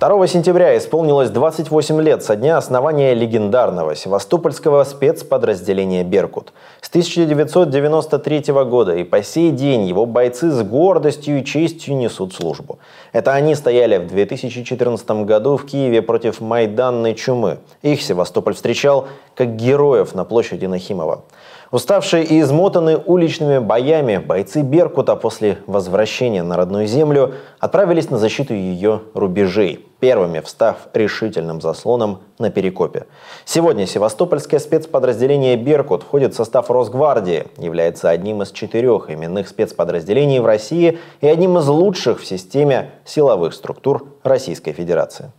2 сентября исполнилось 28 лет со дня основания легендарного севастопольского спецподразделения «Беркут». С 1993 года и по сей день его бойцы с гордостью и честью несут службу. Это они стояли в 2014 году в Киеве против майданной чумы. Их Севастополь встречал как героев на площади Нахимова. Уставшие и измотанные уличными боями, бойцы «Беркута» после возвращения на родную землю отправились на защиту ее рубежей – первыми встав решительным заслоном на Перекопе. Сегодня севастопольское спецподразделение «Беркут» входит в состав Росгвардии, является одним из четырех именных спецподразделений в России и одним из лучших в системе силовых структур Российской Федерации.